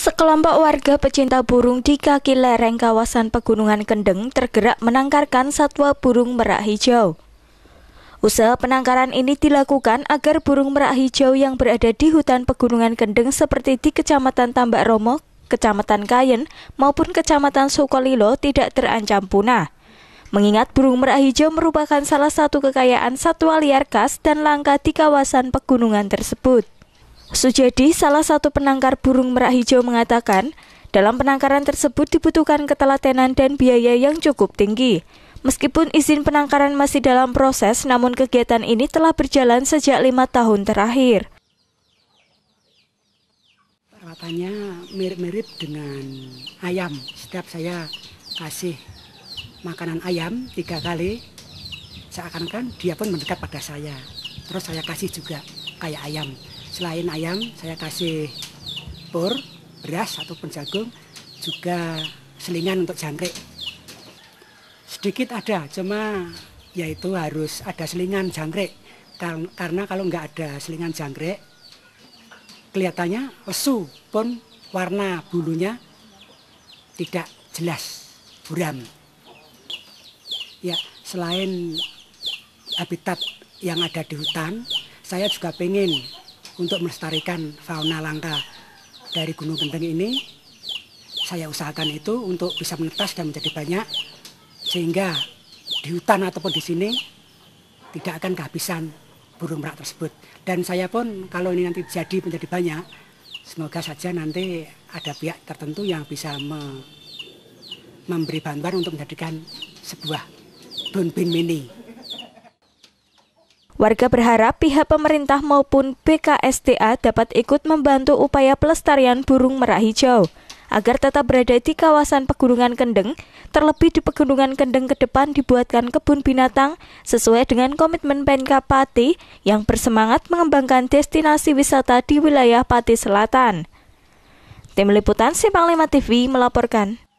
Sekelompok warga pecinta burung di kaki lereng kawasan Pegunungan Kendeng tergerak menangkarkan satwa burung merak hijau. Usaha penangkaran ini dilakukan agar burung merak hijau yang berada di hutan Pegunungan Kendeng seperti di Kecamatan Tambak Romo, Kecamatan Kayen, maupun Kecamatan Sukolilo tidak terancam punah. Mengingat burung merak hijau merupakan salah satu kekayaan satwa liar khas dan langka di kawasan pegunungan tersebut. Sujadi, salah satu penangkar burung merak hijau mengatakan, dalam penangkaran tersebut dibutuhkan ketelatenan dan biaya yang cukup tinggi. Meskipun izin penangkaran masih dalam proses, namun kegiatan ini telah berjalan sejak lima tahun terakhir. Perawatannya mirip-mirip dengan ayam. Setiap saya kasih makanan ayam tiga kali, seakan-akan dia pun mendekat pada saya. Terus saya kasih juga kayak ayam selain ayam saya kasih pur, beras ataupun jagung, juga selingan untuk jangkrik. Sedikit ada, cuma yaitu harus ada selingan jangkrik. Karena kalau nggak ada selingan jangkrik, kelihatannya lesu pun warna bulunya tidak jelas, buram. Ya, selain habitat yang ada di hutan, saya juga pengen untuk melestarikan fauna langka dari Gunung Genteng ini saya usahakan itu untuk bisa menetas dan menjadi banyak sehingga di hutan ataupun di sini tidak akan kehabisan burung merak tersebut dan saya pun kalau ini nanti jadi menjadi banyak semoga saja nanti ada pihak tertentu yang bisa me memberi bantuan untuk menjadikan sebuah bonbin mini Warga berharap pihak pemerintah maupun BKSDA dapat ikut membantu upaya pelestarian burung merah hijau agar tetap berada di kawasan Pegunungan Kendeng, terlebih di Pegunungan Kendeng ke depan dibuatkan kebun binatang sesuai dengan komitmen Penka Pati yang bersemangat mengembangkan destinasi wisata di wilayah Pati Selatan. Tim Liputan Simpang 5 TV melaporkan.